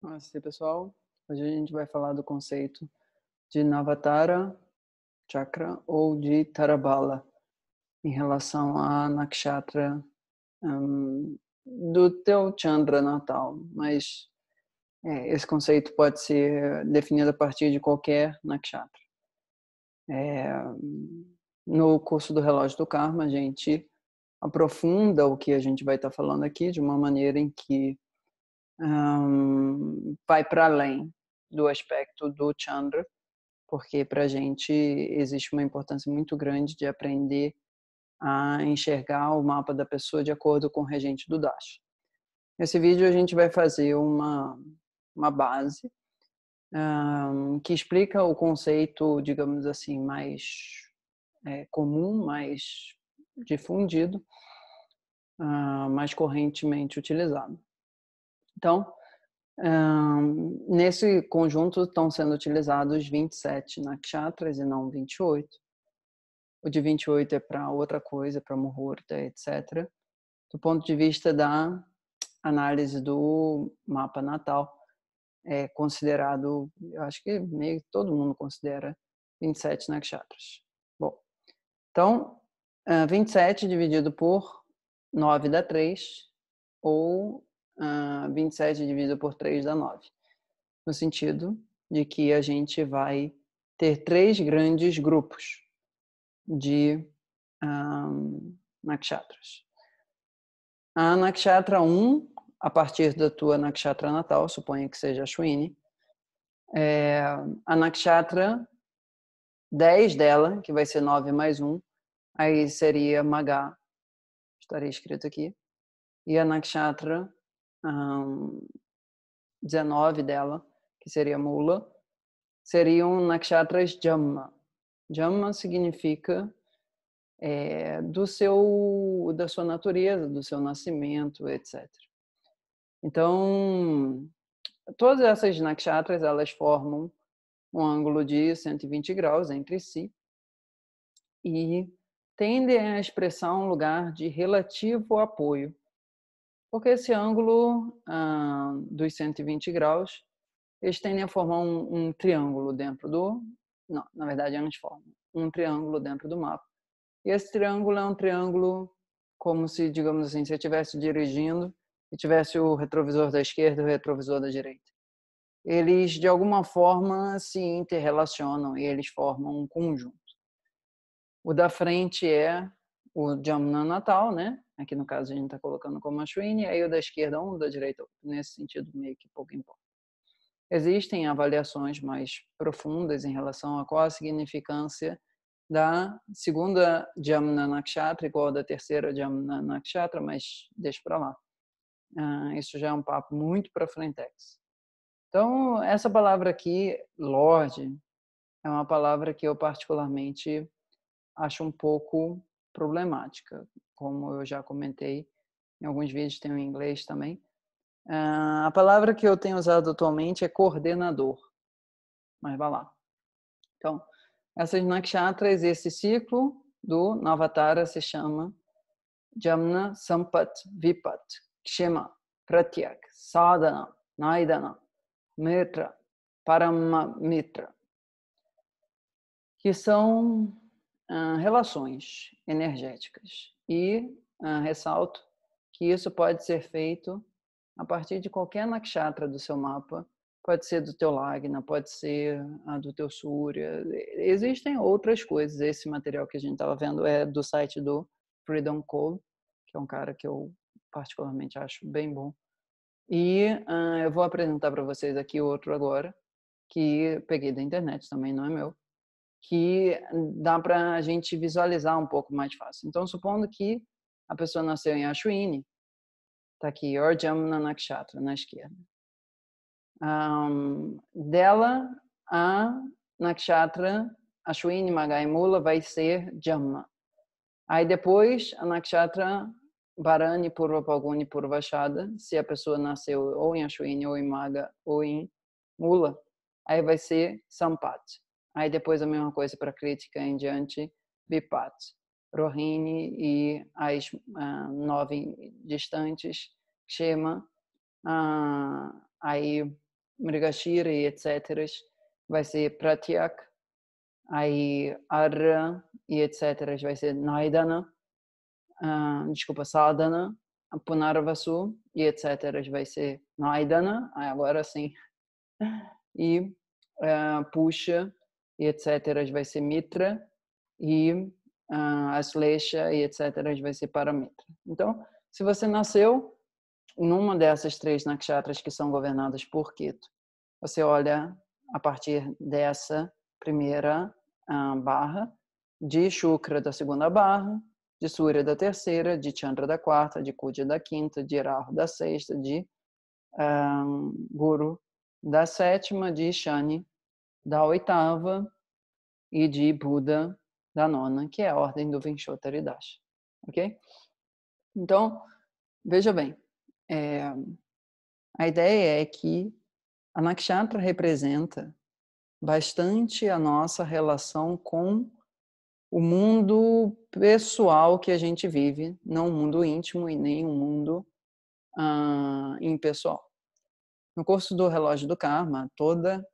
Namastê, pessoal. Hoje a gente vai falar do conceito de Navatara Chakra ou de Tarabala em relação a Nakshatra um, do teu Chandra natal. Mas é, esse conceito pode ser definido a partir de qualquer Nakshatra. É, no curso do Relógio do Karma, a gente aprofunda o que a gente vai estar falando aqui de uma maneira em que um, vai para além do aspecto do Chandra, porque para a gente existe uma importância muito grande de aprender a enxergar o mapa da pessoa de acordo com o regente do Dash. Nesse vídeo a gente vai fazer uma, uma base um, que explica o conceito, digamos assim, mais é, comum, mais difundido, uh, mais correntemente utilizado. Então, nesse conjunto estão sendo utilizados 27 nakshatras e não 28. O de 28 é para outra coisa, para muhurta, etc. Do ponto de vista da análise do mapa natal, é considerado, eu acho que meio que todo mundo considera 27 nakshatras. Bom, então, 27 ah, dividido por 9 dá 3, ou uh, ah, 27 dividido por 3 dá 9. No sentido de que a gente vai ter três grandes grupos de um, ah, nakshatras. A nakshatra 1, a partir da tua nakshatra natal, suponha que seja a Shwini, é, a nakshatra 10 dela, que vai ser 9 mais 1, aí seria Magá, estaria escrito aqui, e a nakshatra um, 19 dela, que seria Mula, seriam nakshatras Jamma. Jamma significa é, do seu, da sua natureza, do seu nascimento, etc. Então, todas essas nakshatras, elas formam um ângulo de 120 graus entre si e tendem a expressar um lugar de relativo apoio porque esse ângulo ah, dos 120 graus, eles tendem a formar um, um triângulo dentro do... Não, na verdade eles formam um triângulo dentro do mapa. E esse triângulo é um triângulo como se, digamos assim, se eu estivesse dirigindo e tivesse o retrovisor da esquerda e o retrovisor da direita. Eles, de alguma forma, se interrelacionam e eles formam um conjunto. O da frente é o Jamna Natal, né? Aqui no caso a gente está colocando como Ashwini, aí o da esquerda um, o da direita outro. Nesse sentido, meio que pouco importa. Existem avaliações mais profundas em relação a qual a significância da segunda Jamna Nakshatra, igual da terceira Jamna Nakshatra, mas deixa para lá. Ah, isso já é um papo muito para Frentex. Então, essa palavra aqui, Lorde, é uma palavra que eu particularmente acho um pouco problemática, como eu já comentei em alguns vídeos, tem em inglês também. Uh, a palavra que eu tenho usado atualmente é coordenador, mas vá lá. Então, essas nakshatras, esse ciclo do Navatara se chama Jamna Sampat Vipat Kshema Pratyak Sadhana Naidana Mitra Paramamitra, que são ah, relações energéticas. E ah, ressalto que isso pode ser feito a partir de qualquer nakshatra do seu mapa, pode ser do teu lagna, pode ser ah, do teu surya. Existem outras coisas. Esse material que a gente estava vendo é do site do Freedom Cole, que é um cara que eu particularmente acho bem bom. E uh, eu vou apresentar para vocês aqui outro agora, que peguei da internet, também não é meu, que dá para a gente visualizar um pouco mais fácil. Então, supondo que a pessoa nasceu em Ashwini, tá aqui, Orjamna Nakshatra, na esquerda. Um, dela, a Nakshatra Ashwini Magaimula vai ser Jamma. Aí depois, a Nakshatra Varani Purva Palguni se a pessoa nasceu ou em Ashwini, ou em Maga, ou em Mula, aí vai ser Sampati. Aí depois a mesma coisa para crítica em diante, Bipat, Rohini e as ah, nove distantes, Kshema, ah, aí Mrigashira e etc. Vai ser Pratyak, aí Arra e etc. Vai ser Naidana, ah, desculpa, Sadhana, Punarvasu e etc. Vai ser Naidana, agora sim. E uh, puxa e etc. vai ser Mitra e uh, ah, Aslesha e etc. vai ser é Paramitra. Então, se você nasceu numa dessas três nakshatras que são governadas por Keto, você olha a partir dessa primeira uh, barra, de Shukra da segunda barra, de Surya da terceira, de Chandra da quarta, de Kudya da quinta, de Rahu da sexta, de um, ah, Guru da sétima, de Shani da oitava e de Buda da nona, que é a ordem do Vinshotteridasha, ok? Então, veja bem, é, a ideia é que a nakshatra representa bastante a nossa relação com o mundo pessoal que a gente vive, não o um mundo íntimo e nem o um mundo ah, impessoal. No curso do relógio do karma, toda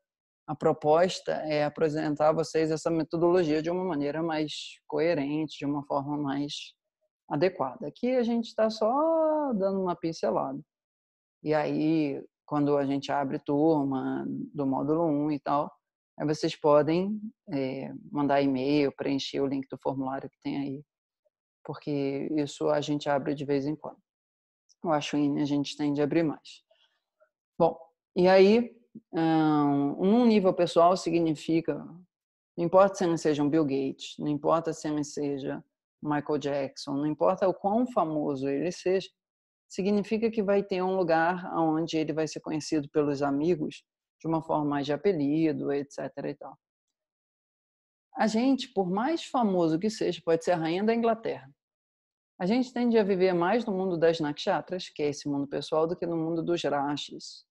a proposta é apresentar a vocês essa metodologia de uma maneira mais coerente, de uma forma mais adequada. Aqui a gente está só dando uma pincelada. E aí, quando a gente abre turma do módulo 1 e tal, aí vocês podem é, mandar e-mail, preencher o link do formulário que tem aí, porque isso a gente abre de vez em quando. Eu acho que a gente tem de abrir mais. Bom, e aí um, num nível pessoal significa, não importa se ele seja um Bill Gates, não importa se ele seja Michael Jackson, não importa o quão famoso ele seja, significa que vai ter um lugar onde ele vai ser conhecido pelos amigos de uma forma mais de apelido, etc. E tal. A gente, por mais famoso que seja, pode ser a rainha da Inglaterra. A gente tende a viver mais no mundo das nakshatras, que é esse mundo pessoal, do que no mundo dos rashis,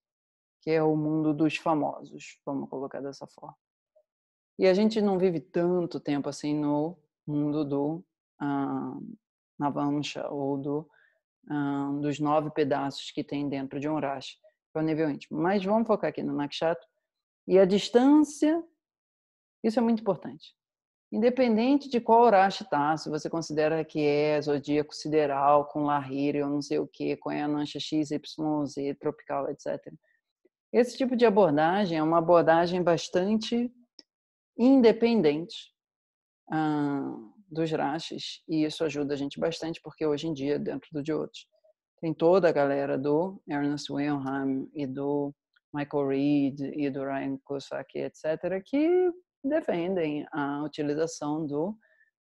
que é o mundo dos famosos, vamos colocar dessa forma. E a gente não vive tanto tempo assim no mundo do ah, ou do, ah, dos nove pedaços que tem dentro de um racha, que é o nível íntimo. Mas vamos focar aqui no Nakshatra. E a distância, isso é muito importante. Independente de qual racha está, se você considera que é zodíaco sideral, com lahiri, ou não sei o que, com a Anancha X, Y, Z, tropical, etc esse tipo de abordagem é uma abordagem bastante independente ah, dos rachas e isso ajuda a gente bastante porque hoje em dia dentro do Jyotish tem toda a galera do Ernest Wilhelm e do Michael Reed e do Ryan Kosaki, etc., que defendem a utilização do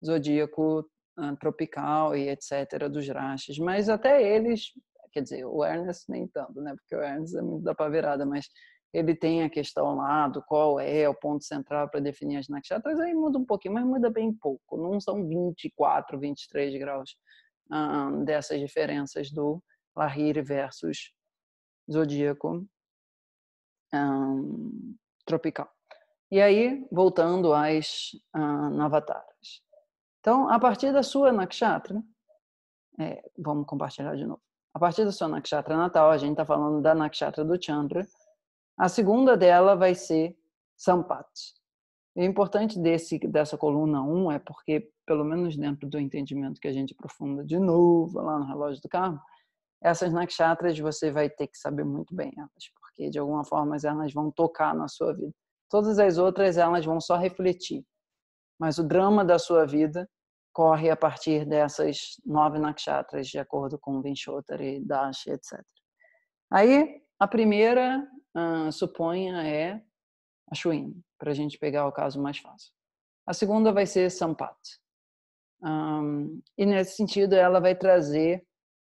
zodíaco ah, tropical e etc., dos rachas, mas até eles Quer dizer, o Ernest nem tanto, né? Porque o Ernest é muito da paverada mas ele tem a questão lá do qual é o ponto central para definir as nakshatras, aí muda um pouquinho, mas muda bem pouco. Não são 24, 23 graus dessas diferenças do Lahir versus zodíaco tropical. E aí, voltando às hum, Então, a partir da sua nakshatra, é, vamos compartilhar de novo. A partir do seu nakshatra natal, a gente está falando da nakshatra do Chandra. A segunda dela vai ser Sampat. E o importante desse, dessa coluna 1 um é porque, pelo menos dentro do entendimento que a gente aprofunda de novo lá no relógio do carro, essas nakshatras você vai ter que saber muito bem elas, porque de alguma forma elas vão tocar na sua vida. Todas as outras elas vão só refletir. Mas o drama da sua vida corre a partir dessas nove nakshatras, de acordo com Vinshotari, Dash, etc. Aí, a primeira, uh, suponha, é Ashwin, para a gente pegar o caso mais fácil. A segunda vai ser Sampat. Um, e nesse sentido, ela vai trazer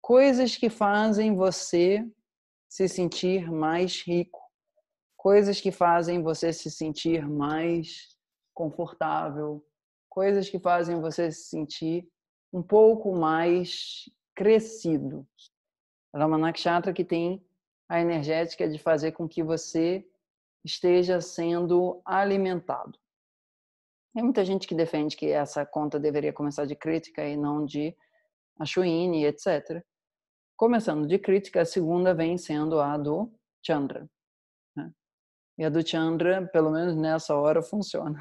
coisas que fazem você se sentir mais rico, coisas que fazem você se sentir mais confortável, coisas que fazem você se sentir um pouco mais crescido. Ramanak é Chakra que tem a energética de fazer com que você esteja sendo alimentado. Tem muita gente que defende que essa conta deveria começar de crítica e não de Ashwini, etc. Começando de crítica, a segunda vem sendo a do Chandra. Né? E a do Chandra, pelo menos nessa hora, funciona.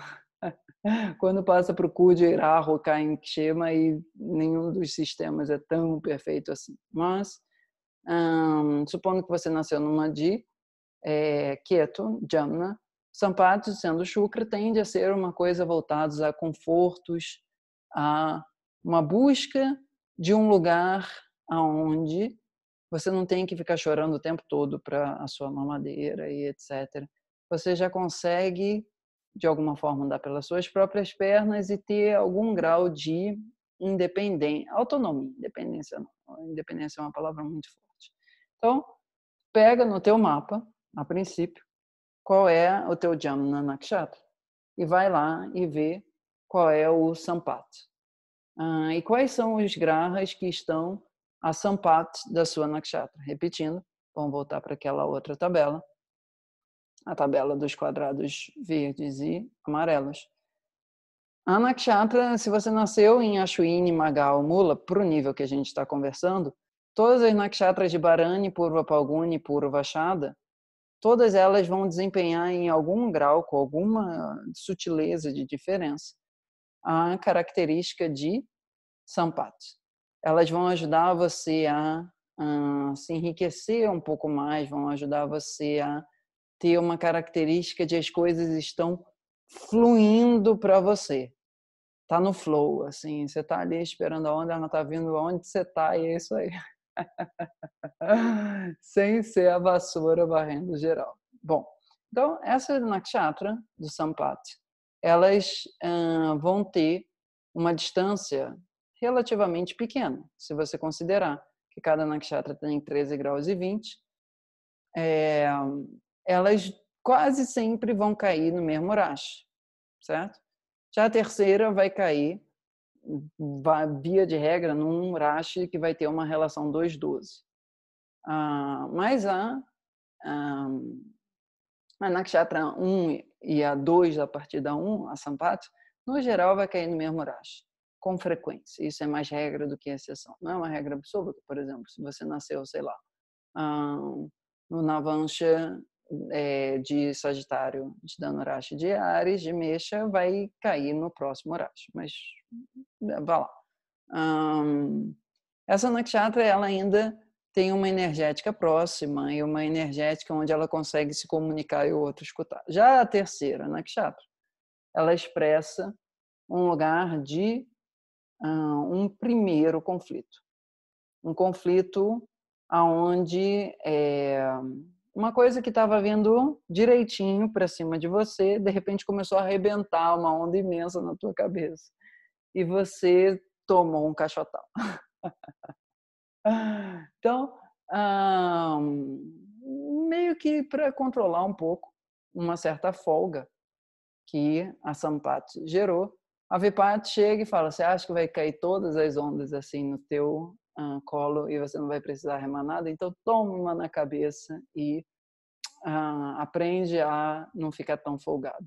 Quando passa para o em Kainchema e nenhum dos sistemas é tão perfeito assim. Mas, supondo que você nasceu numa de é, Keto, Jamna, Sampati, sendo Shukra, tende a ser uma coisa voltada a confortos, a uma busca de um lugar aonde você não tem que ficar chorando o tempo todo para a sua mamadeira e etc. Você já consegue de alguma forma andar pelas suas próprias pernas e ter algum grau de independência, autonomia, independência não, independência é uma palavra muito forte. Então, pega no teu mapa, a princípio, qual é o teu Jamna Nakshatra e vai lá e vê qual é o Sampat. Ah, e quais são os grahas que estão a Sampat da sua Nakshatra? Repetindo, vamos voltar para aquela outra tabela a tabela dos quadrados verdes e amarelos. A Nakshatra, se você nasceu em Ashwini, Magal, Mula, para o nível que a gente está conversando, todas as Nakshatras de Barani, Purva Palguni, Purva Shada, todas elas vão desempenhar em algum grau, com alguma sutileza de diferença, a característica de Sampat. Elas vão ajudar você a, a se enriquecer um pouco mais, vão ajudar você a ter uma característica de as coisas estão fluindo para você. Tá no flow, assim, você tá ali esperando a onda, ela tá vindo aonde você tá e é isso aí. Sem ser a vassoura varrendo geral. Bom, então essa nakshatra do Sampati, elas hum, vão ter uma distância relativamente pequena, se você considerar que cada nakshatra tem 13 graus e 20, é, eh, elas quase sempre vão cair no mesmo racha, certo? Já a terceira vai cair, via de regra, num racha que vai ter uma relação 2-12. Ah, mas a, a, Nakshatra 1 e a 2 da partida 1, a Sampato, no geral vai cair no mesmo racha, com frequência. Isso é mais regra do que exceção. Não é uma regra absoluta, por exemplo, se você nasceu, sei lá, ah, no Navancha é, de Sagitário, de dando Urashi, de Ares, de Mexa, vai cair no próximo Urashi. Mas eh, vá lá. Um, essa Nakshatra, ela ainda tem uma energética próxima e uma energética onde ela consegue se comunicar e o outro escutar. Já a terceira, a Nakshatra, ela expressa um lugar de um, um primeiro conflito. Um conflito aonde é, uma coisa que estava vindo direitinho para cima de você, de repente começou a arrebentar uma onda imensa na tua cabeça. E você tomou um cachotão. então, um, meio que para controlar um pouco uma certa folga que a Sampat gerou, a Vipat chega e fala: Você acha que vai cair todas as ondas assim no teu uh, colo e você não vai precisar remar nada. Então, toma uma na cabeça e uh, aprende a não ficar tão folgado.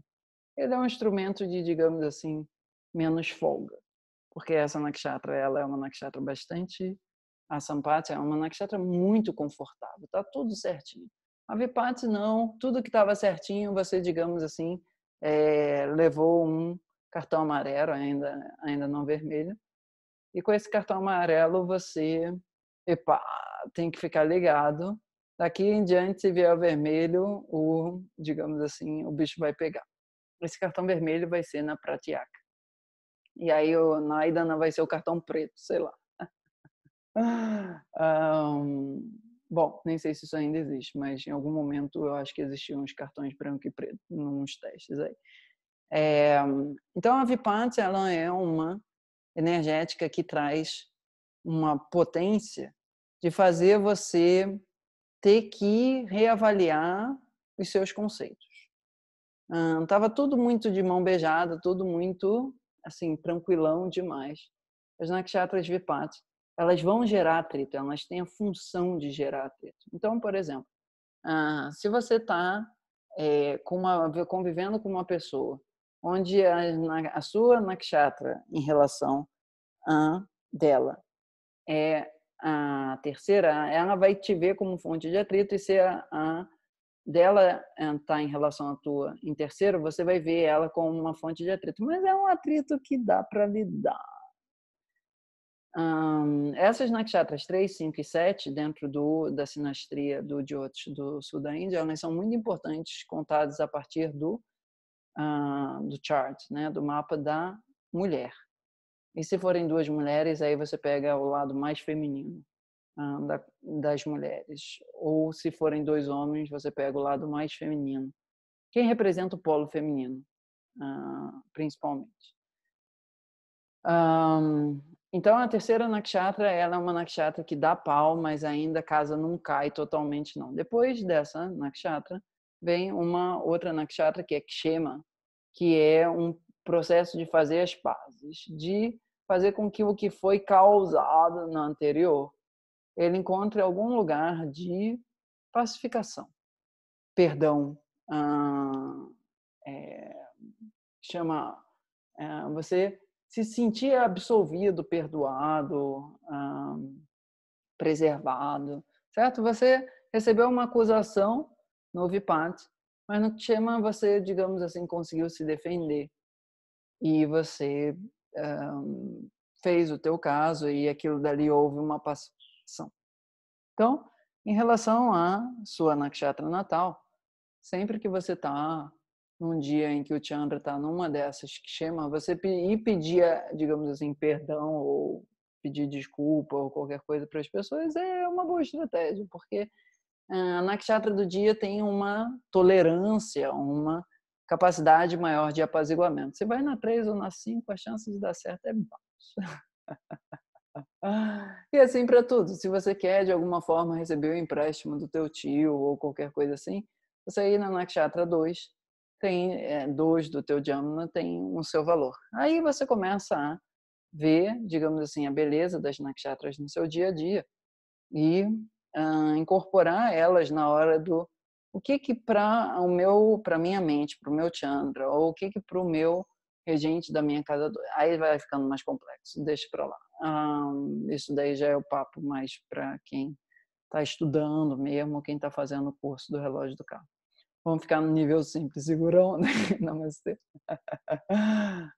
Ele é um instrumento de, digamos assim, menos folga, porque essa nakshatra ela é uma nakshatra bastante. A Sampati é uma nakshatra muito confortável, tá tudo certinho. A Vipati não, tudo que estava certinho, você, digamos assim, é, levou um cartão amarelo, ainda, ainda não vermelho, e com esse cartão amarelo, você epa, tem que ficar ligado. Daqui em diante, se vier o vermelho, o, digamos assim, o bicho vai pegar. Esse cartão vermelho vai ser na Pratiaca. E aí o Naidana vai ser o cartão preto, sei lá. um, bom, nem sei se isso ainda existe, mas em algum momento eu acho que existiam uns cartões branco e preto, nos testes aí. É, então a VIPANT, ela é uma energética que traz uma potência de fazer você ter que reavaliar os seus conceitos. Estava tava tudo muito de mão beijada, tudo muito assim tranquilão demais. As nakshatras vipatas, elas vão gerar atrito, elas têm a função de gerar atrito. Então, por exemplo, ah, se você está é, eh, com uma, convivendo com uma pessoa onde a, na, a sua nakshatra em relação a dela é a terceira, ela vai te ver como fonte de atrito e se a, a dela está eh, em relação à tua em terceiro, você vai ver ela como uma fonte de atrito, mas é um atrito que dá para lidar. Um, essas nakshatras 3, 5 e 7, dentro do, da sinastria do Jyotish do sul da Índia, elas são muito importantes contadas a partir do ah, do chart, né, do mapa da mulher. E se forem duas mulheres, aí você pega o lado mais feminino ah, da, das mulheres. Ou se forem dois homens, você pega o lado mais feminino. Quem representa o polo feminino, ah, principalmente. Um, então, a terceira nakshatra, ela é uma nakshatra que dá pau, mas ainda casa não cai totalmente, não. Depois dessa nakshatra, vem uma outra nakshatra que é Kshema, que é um processo de fazer as pazes, de fazer com que o que foi causado no anterior ele encontre algum lugar de pacificação, perdão, ah, é, chama é, você se sentir absolvido, perdoado, ah, preservado, certo? Você recebeu uma acusação no Vipat, mas no Chema você, digamos assim, conseguiu se defender e você um, fez o teu caso e aquilo dali houve uma passação. Então, em relação à sua nakshatra natal, sempre que você está num dia em que o Chandra está numa dessas que chama, você ir pedir, digamos assim, perdão ou pedir desculpa ou qualquer coisa para as pessoas é uma boa estratégia, porque a ah, nakshatra do dia tem uma tolerância, uma capacidade maior de apaziguamento. Você vai na 3 ou na 5, a chance de dar certo é baixa. e é assim para tudo. Se você quer, de alguma forma, receber o um empréstimo do teu tio ou qualquer coisa assim, você ir na nakshatra 2, tem é, 2 do teu jamna, tem um seu valor. Aí você começa a ver, digamos assim, a beleza das nakshatras no seu dia a dia e uh, incorporar elas na hora do o que que para o meu, para minha mente, para o meu chandra, ou o que que para o meu regente da minha casa, aí vai ficando mais complexo, deixa para lá. Um, ah, isso daí já é o papo mais para quem está estudando mesmo, quem está fazendo o curso do relógio do carro. Vamos ficar no nível simples, segurão, né? Namastê.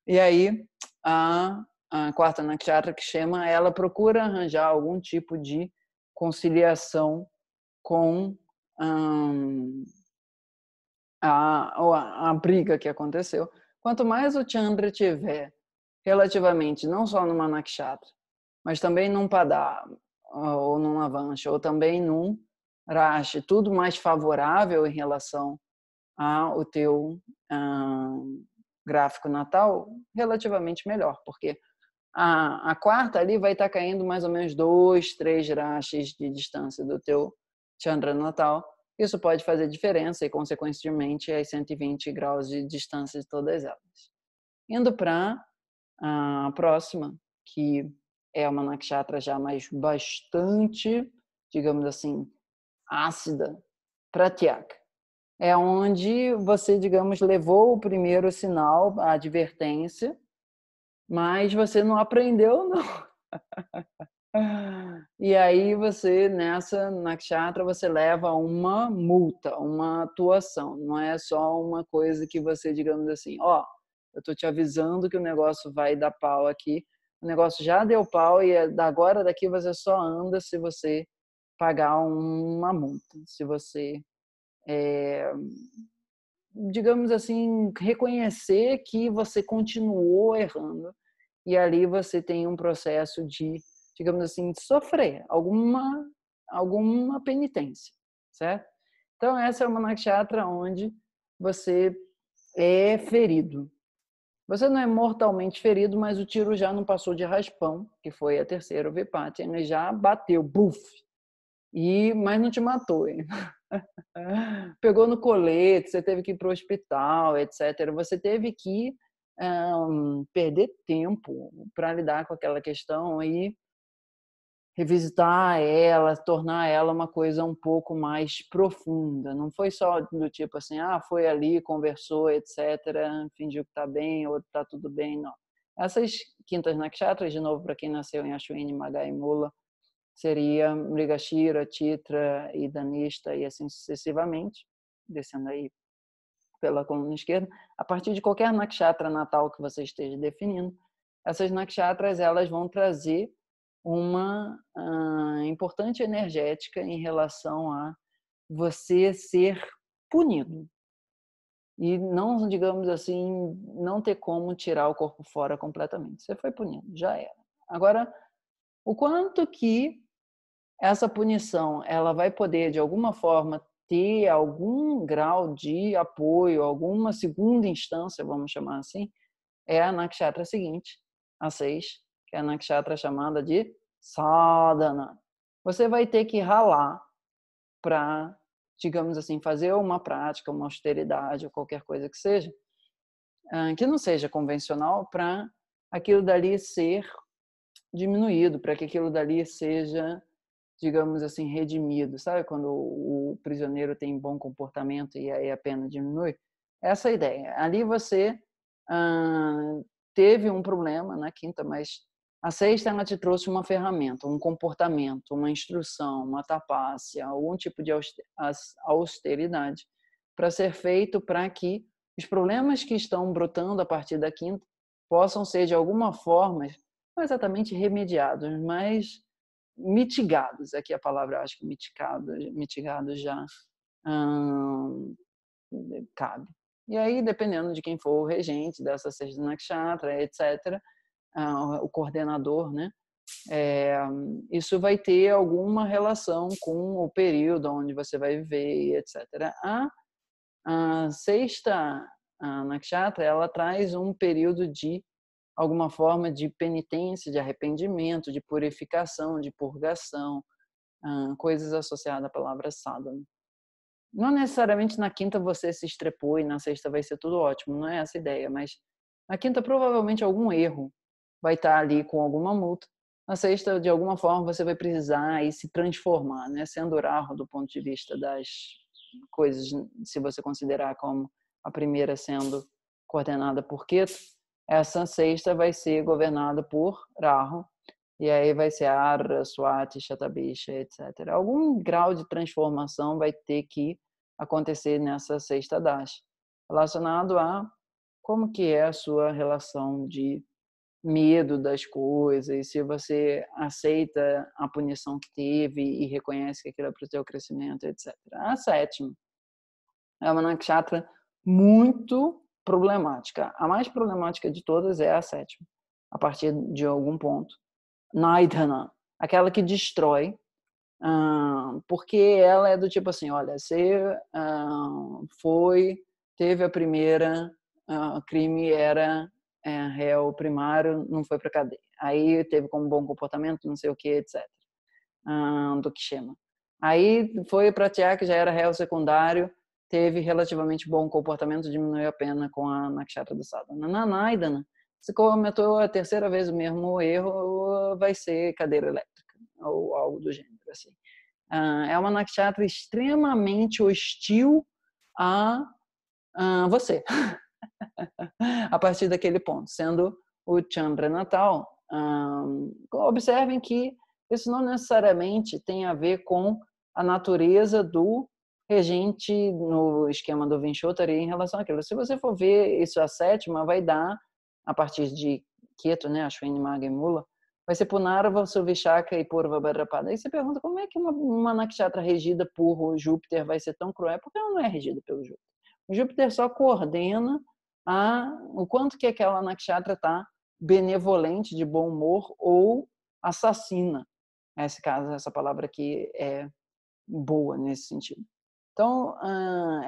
E aí, a, a quarta nakshatra que chama, ela procura arranjar algum tipo de conciliação com hum, a, a briga que aconteceu. Quanto mais o Chandra tiver relativamente, não só no Manakshatra, mas também num padá, ou num Avancha, ou também num rashi, tudo mais favorável em relação ao teu hum, gráfico natal, relativamente melhor, porque a, a quarta ali vai estar tá caindo mais ou menos dois, três rachas de distância do teu Chandra natal. Isso pode fazer diferença e, consequentemente, as 120 graus de distância de todas elas. Indo para a próxima, que é uma nakshatra já mais bastante, digamos assim, ácida, pratyaka. É onde você, digamos, levou o primeiro sinal, a advertência, mas você não aprendeu, não. e aí você, nessa nakshatra, você leva uma multa, uma atuação. Não é só uma coisa que você, digamos assim, ó, oh, eu tô te avisando que o negócio vai dar pau aqui. O negócio já deu pau e é, agora daqui você só anda se você pagar uma multa, se você é, digamos assim, reconhecer que você continuou errando e ali você tem um processo de, digamos assim, de sofrer alguma alguma penitência, certo? Então essa é uma nakshatra onde você é ferido. Você não é mortalmente ferido, mas o tiro já não passou de raspão, que foi a terceira vipati, ele já bateu, buf. E mas não te matou, hein? Pegou no colete, você teve que ir para o hospital, etc. Você teve que um, perder tempo para lidar com aquela questão e revisitar ela, tornar ela uma coisa um pouco mais profunda. Não foi só do tipo assim, ah, foi ali, conversou, etc., fingiu que está bem ou está tudo bem, não. Essas quintas nakshatras, de novo, para quem nasceu em Ashwini, Magha e Mula, seria Mrigashira, Titra e Danista e assim sucessivamente, descendo aí pela coluna esquerda, a partir de qualquer nakshatra natal que você esteja definindo, essas nakshatras elas vão trazer uma uh, importante energética em relação a você ser punido. E não, digamos assim, não ter como tirar o corpo fora completamente. Você foi punido, já era. Agora, o quanto que essa punição ela vai poder, de alguma forma, ter algum grau de apoio, alguma segunda instância, vamos chamar assim, é a nakshatra seguinte, a 6, que é a nakshatra chamada de sadhana. Você vai ter que ralar para, digamos assim, fazer uma prática, uma austeridade ou qualquer coisa que seja, ah, que não seja convencional, para aquilo dali ser diminuído, para que aquilo dali seja digamos assim, redimido, sabe? Quando o prisioneiro tem bom comportamento e aí a pena diminui. Essa é a ideia. Ali você hum, teve um problema na né, quinta, mas a sexta ela te trouxe uma ferramenta, um comportamento, uma instrução, uma tapácia, algum tipo de austeridade para ser feito para que os problemas que estão brotando a partir da quinta possam ser de alguma forma, não exatamente remediados, mas mitigados, aqui é é a palavra acho que mitigado, mitigado já hum, cabe. E aí, dependendo de quem for o regente dessa sexta Nakshatra, etc., ah, o coordenador, né? É, isso vai ter alguma relação com o período onde você vai viver, etc. A, a sexta a nakshatra, ela traz um período de alguma forma de penitência, de arrependimento, de purificação, de purgação, coisas associadas à palavra sadhana. Não necessariamente na quinta você se estrepou e na sexta vai ser tudo ótimo, não é essa a ideia, mas na quinta provavelmente algum erro vai estar ali com alguma multa. Na sexta, de alguma forma, você vai precisar e se transformar, né? Sendo andorar do ponto de vista das coisas, se você considerar como a primeira sendo coordenada por Keto, essa sexta vai ser governada por Rahu, e aí vai ser Arra, Swati, Shatabisha, etc. Algum grau de transformação vai ter que acontecer nessa sexta dash, relacionado a como que é a sua relação de medo das coisas, se você aceita a punição que teve e reconhece que aquilo é para o seu crescimento, etc. A sétima é uma nakshatra muito problemática. A mais problemática de todas é a sétima, a partir de algum ponto. Naidana, aquela que destrói, porque ela é do tipo assim, olha, você foi, teve a primeira, o crime era é, réu primário, não foi para cadeia. Aí teve como bom comportamento, não sei o que, etc. do que chama. Aí foi para Tiá, que já era réu secundário, teve relativamente bom comportamento, diminuiu a pena com a Nakshatra do Sadhana. Na Naidana, se cometeu a terceira vez o mesmo erro, vai ser cadeira elétrica, ou algo do gênero. Assim. Ah, é uma Nakshatra extremamente hostil a, a ah, você, a partir daquele ponto, sendo o Chandra natal. Um, ah, observem que isso não necessariamente tem a ver com a natureza do Regente no esquema do Vinchotari em relação àquilo. Se você for ver isso a sétima, vai dar, a partir de Quieto, né, Ashwini, é Magha e Mula, vai ser Punarva, Suvishaka e Purva Bhadrapada. Aí você pergunta como é que uma, uma nakshatra regida por Júpiter vai ser tão cruel, é porque ela não é regida pelo Júpiter. O Júpiter só coordena a, o quanto que aquela nakshatra está benevolente, de bom humor, ou assassina. Nesse caso, essa palavra aqui é boa nesse sentido. Então,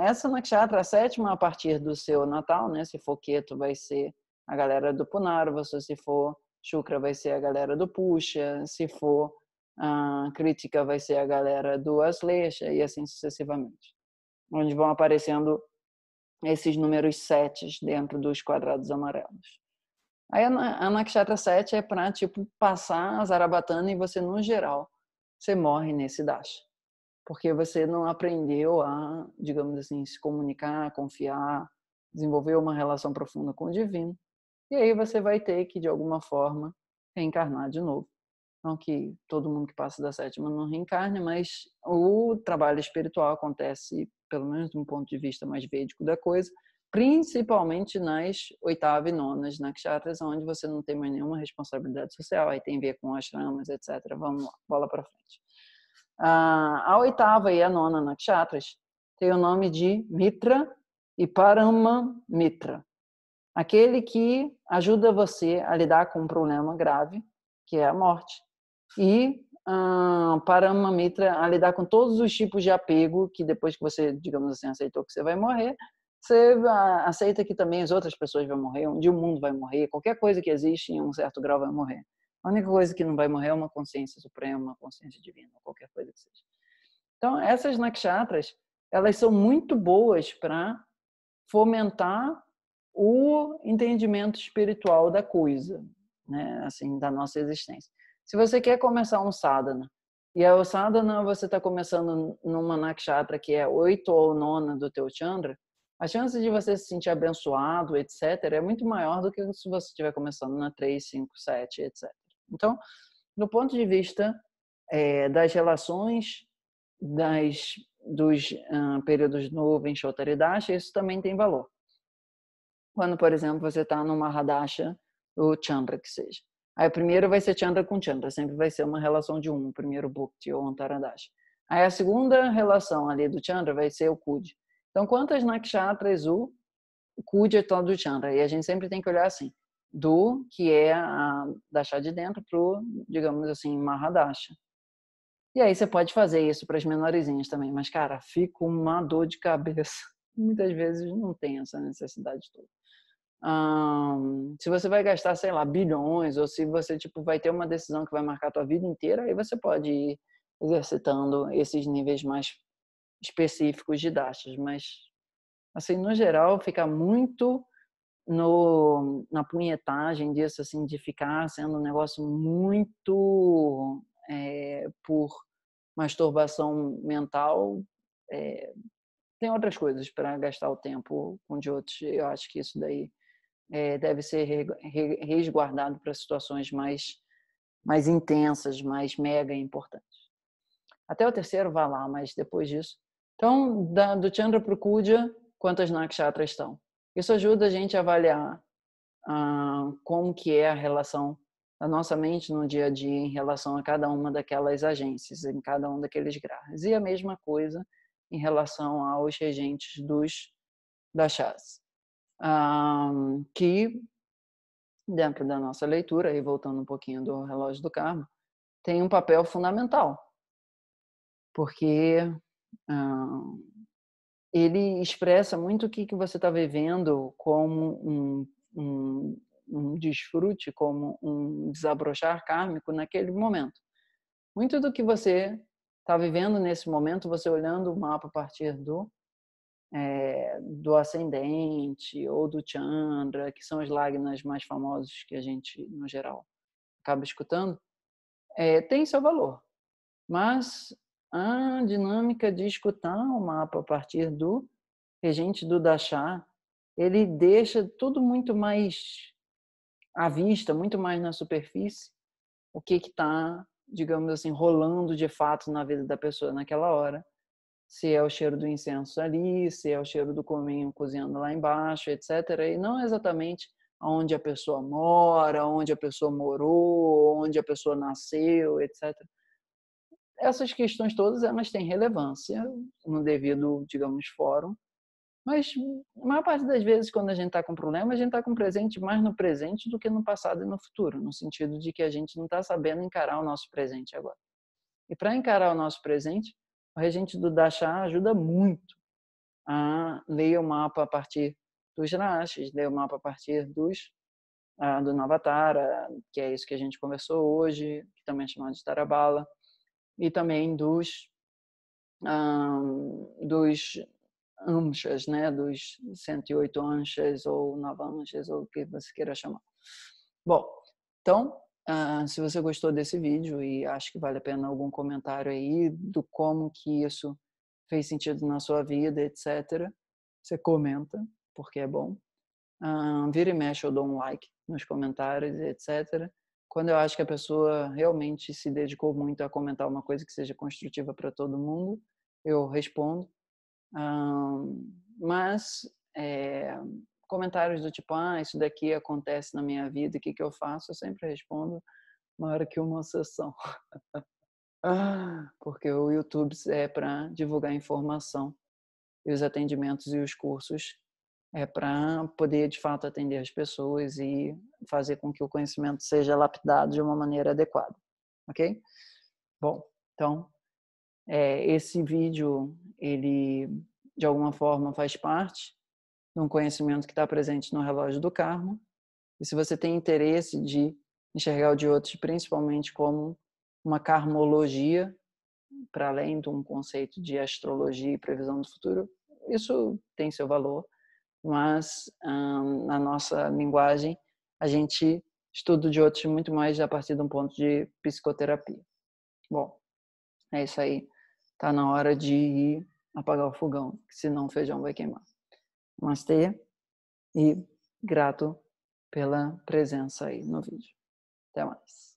essa nakshatra sétima, a partir do seu natal, né? Se for Keto, vai ser a galera do Punarvasa, se for Shukra, vai ser a galera do Puxa, se for uh, Crítica, vai ser a galera do Aslecha, e assim sucessivamente. Onde vão aparecendo esses números sete dentro dos quadrados amarelos. Aí a Nakshatra 7 é para, tipo, passar a Zarabatana e você, no geral, você morre nesse dasha porque você não aprendeu a, digamos assim, se comunicar, confiar, desenvolver uma relação profunda com o divino. E aí você vai ter que, de alguma forma, reencarnar de novo. Não que todo mundo que passa da sétima não reencarne, mas o trabalho espiritual acontece, pelo menos de um ponto de vista mais védico da coisa, principalmente nas oitava e nonas nakshatras, onde você não tem mais nenhuma responsabilidade social, aí tem a ver com as ramas, etc. Vamos lá, bola para frente. A, oitava e a nona nakshatras tem o nome de Mitra e Parama Mitra. Aquele que ajuda você a lidar com um problema grave, que é a morte. E Parama Mitra a lidar com todos os tipos de apego que depois que você, digamos assim, aceitou que você vai morrer, você aceita que também as outras pessoas vão morrer, onde o mundo vai morrer, qualquer coisa que existe em um certo grau vai morrer. A única coisa que não vai morrer é uma consciência suprema, uma consciência divina, qualquer coisa que seja. Então, essas nakshatras, elas são muito boas para fomentar o entendimento espiritual da coisa, né? assim, da nossa existência. Se você quer começar um sadhana, e é o sadhana você está começando numa nakshatra que é oito ou nona do teu chandra, a chance de você se sentir abençoado, etc., é muito maior do que se você estiver começando na 3, 5, 7, etc. Então, no ponto de vista é, das relações das, dos períodos períodos nuvens Shotaridasha, isso também tem valor. Quando, por exemplo, você está numa Radasha, ou Chandra que seja. Aí primeiro vai ser Chandra com Chandra, sempre vai ser uma relação de um, o primeiro Bhukti ou Antaradasha. Aí a segunda relação ali do Chandra vai ser o Kud. Então, quantas nakshatras o Kud é todo Chandra? E a gente sempre tem que olhar assim, do que é a dasha de dentro pro, digamos assim, mahadasha. E aí você pode fazer isso para as menorzinhas também, mas cara, fica uma dor de cabeça. Muitas vezes não tem essa necessidade toda. se você vai gastar, sei lá, bilhões, ou se você tipo vai ter uma decisão que vai marcar a tua vida inteira, aí você pode ir exercitando esses níveis mais específicos de dashas, mas assim, no geral, fica muito no, na punhetagem disso, assim, de ficar sendo um negócio muito é, por masturbação mental. É, tem outras coisas para gastar o tempo com de outros. Eu acho que isso daí é, deve ser resguardado para situações mais, mais intensas, mais mega importantes. Até o terceiro vai lá, mas depois disso. Então, da, do Chandra para o Kudya, quantas nakshatras estão? Isso ajuda a gente a avaliar ah, como que é a relação da nossa mente no dia a dia em relação a cada uma daquelas agências, em cada um daqueles graus. E a mesma coisa em relação aos regentes dos da chás, ah, que dentro da nossa leitura, e voltando um pouquinho do relógio do karma, tem um papel fundamental, porque ah, ele expressa muito o que, que você está vivendo como um, um, um desfrute, como um desabrochar kármico naquele momento. Muito do que você está vivendo nesse momento, você olhando o mapa a partir do é, do ascendente ou do chandra, que são as lágrimas mais famosos que a gente, no geral, acaba escutando, é, tem seu valor. Mas a dinâmica de escutar o mapa a partir do regente do Dachá, ele deixa tudo muito mais à vista, muito mais na superfície, o que está, digamos assim, rolando de fato na vida da pessoa naquela hora. Se é o cheiro do incenso ali, se é o cheiro do cominho cozinhando lá embaixo, etc. E não exatamente onde a pessoa mora, onde a pessoa morou, onde a pessoa nasceu, etc. Essas questões todas elas têm relevância no devido, digamos, fórum, mas a maior parte das vezes quando a gente está com problema, a gente está com presente mais no presente do que no passado e no futuro, no sentido de que a gente não está sabendo encarar o nosso presente agora. E para encarar o nosso presente, o regente do Dasha ajuda muito a ler o mapa a partir dos rashis, ler o mapa a partir dos ah, do Navatara, ah, que é isso que a gente conversou hoje, que também é chamado de Tarabala, e também dos um, dos anchas, né, dos 108 anchas ou 9 ou o que você queira chamar. Bom, então, uh, se você gostou desse vídeo e acha que vale a pena algum comentário aí do como que isso fez sentido na sua vida, etc., você comenta, porque é bom. Uh, vira e mexe, eu dou um like nos comentários, etc quando eu acho que a pessoa realmente se dedicou muito a comentar uma coisa que seja construtiva para todo mundo, eu respondo. Um, mas é, comentários do tipo, ah, isso daqui acontece na minha vida, o que, que eu faço? Eu sempre respondo maior que uma sessão. Porque o YouTube é para divulgar informação e os atendimentos e os cursos é para poder de fato atender as pessoas e fazer com que o conhecimento seja lapidado de uma maneira adequada, ok? Bom, então é, esse vídeo ele de alguma forma faz parte de um conhecimento que está presente no relógio do karma e se você tem interesse de enxergar o de outros principalmente como uma karmologia para além de um conceito de astrologia e previsão do futuro, isso tem seu valor mas hum, na nossa linguagem a gente estuda o Jyotish muito mais a partir de um ponto de psicoterapia. Bom, é isso aí. Tá na hora de ir apagar o fogão, senão o feijão vai queimar. Namastê e grato pela presença aí no vídeo. Até mais.